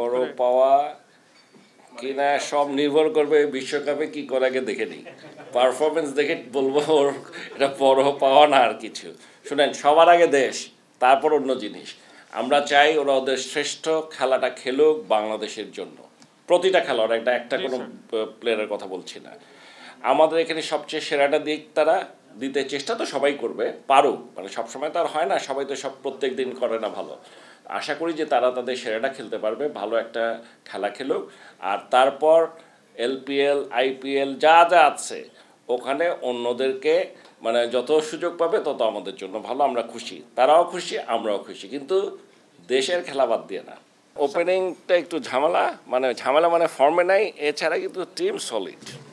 গৌরব পাওয়া কিনা সব নির্ভর করবে বিশ্বকাপে কি করে আগে দেখে নিই পারফরমেন্স দেখে বলবো ওর এটা বড় পাওয়া না আর কিছু শুনেন সবার আগে দেশ তারপর অন্য জিনিস আমরা চাই ওরা ওদের শ্রেষ্ঠ খেলাটা খেলুক বাংলাদেশের জন্য প্রতিটা খেলোয়াড় একটা একটা কোনো প্লেয়ারের কথা বলছি না আমাদের এখানে সবচেয়ে সেরাটা দিক তারা দিতে চেষ্টা তো সবাই করবে পারুক মানে সবসময় তো আর হয় না সবাই তো সব প্রত্যেক দিন করে না ভালো আশা করি যে তারা তাদের সেরাটা খেলতে পারবে ভালো একটা খেলা খেলুক আর তারপর এলপিএল আইপিএল যা যা আছে ওখানে অন্যদেরকে মানে যত সুযোগ পাবে তত আমাদের জন্য ভালো আমরা খুশি তারাও খুশি আমরাও খুশি কিন্তু দেশের খেলা বাদ দিয়ে না ওপেনিংটা একটু ঝামেলা মানে ঝামেলা মানে ফর্মে নাই এছাড়া কিন্তু টিম সলিড